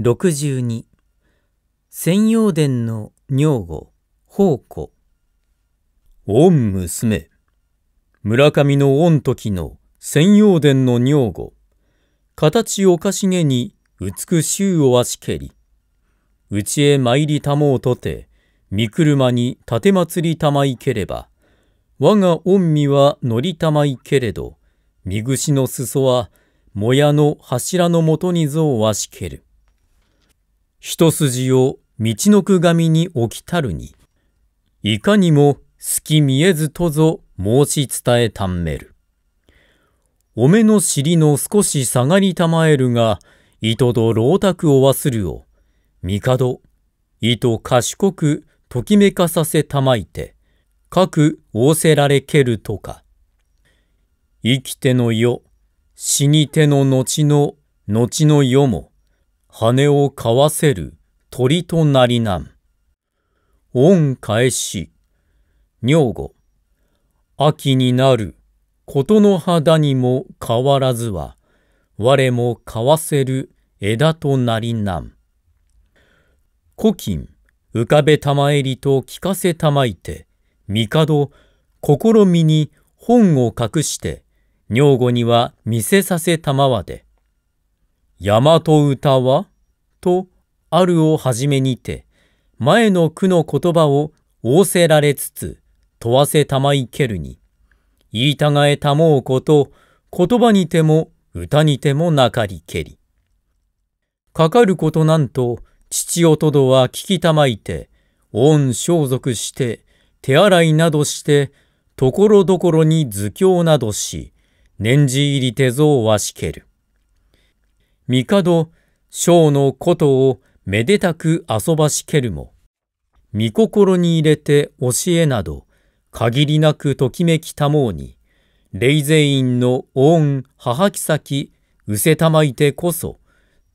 62専用伝の女房宝庫御娘村上の御時の専用伝の女房形おかしげに美しゅうをわしけりうちへ参りたもうとて御車に立祭りたまいければ我が御身は乗りたまいけれど見串の裾はもやの柱のもとにぞをわしける一筋を道のく神に置きたるに、いかにも隙見えずとぞ申し伝えたんめる。おめの尻の少し下がりたまえるが、糸と老卓を忘るを、帝、糸賢くときめかさせたまいて、かく仰せられけるとか。生きての世、死にての後の、後の世も、羽をかわせる鳥となりなん。恩返し、女語。秋になる、ことの肌にも変わらずは、我もかわせる枝となりなん。古今、浮かべたまえりと聞かせたまいて、帝、試みに本を隠して、女語には見せさせたまわで。大和歌はとあるをはじめにて前の句の言葉を仰せられつつ問わせたまいけるに言いたがえたもうこと言葉にても歌にてもなかりけりかかることなんと父おとどは聞きたまいて恩装束して手洗いなどしてところどころに図教などし念じ入り手像はしける帝生のことをめでたく遊ばしけるも、見心に入れて教えなど、限りなくときめきたもうに、霊勢院の恩母き先、うせたまいてこそ、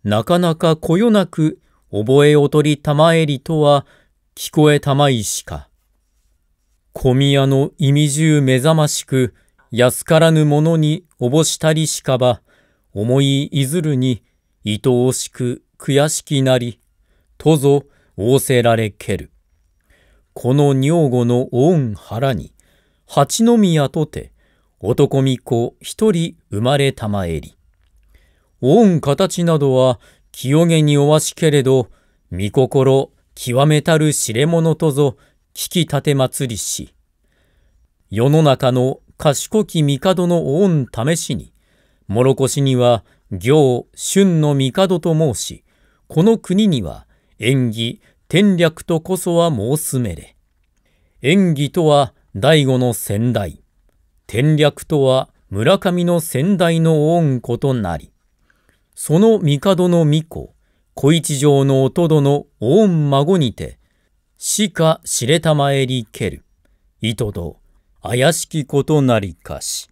なかなかこよなく覚えおとりたまえりとは聞こえたまいしか。小宮の意味中目覚ましく、安からぬものにおぼしたりしかば、思いいずるに愛おしく悔しきなり、とぞ仰せられける。この女吾の恩腹に、八宮とて、男巫子一人生まれたまえり。御ん形などは清げにおわしけれど、御心極めたる知れ者とぞ、聞き立て祭りし、世の中の賢き帝の恩試しに、もろこしには行春の帝と申し、この国には縁起、天略とこそは申すめれ。縁起とは醍醐の先代、天略とは村上の先代の恩子となり、その帝の御子、小一条の弟の御孫にて、しか知れたまえりける。いとど、怪しきことなりかし。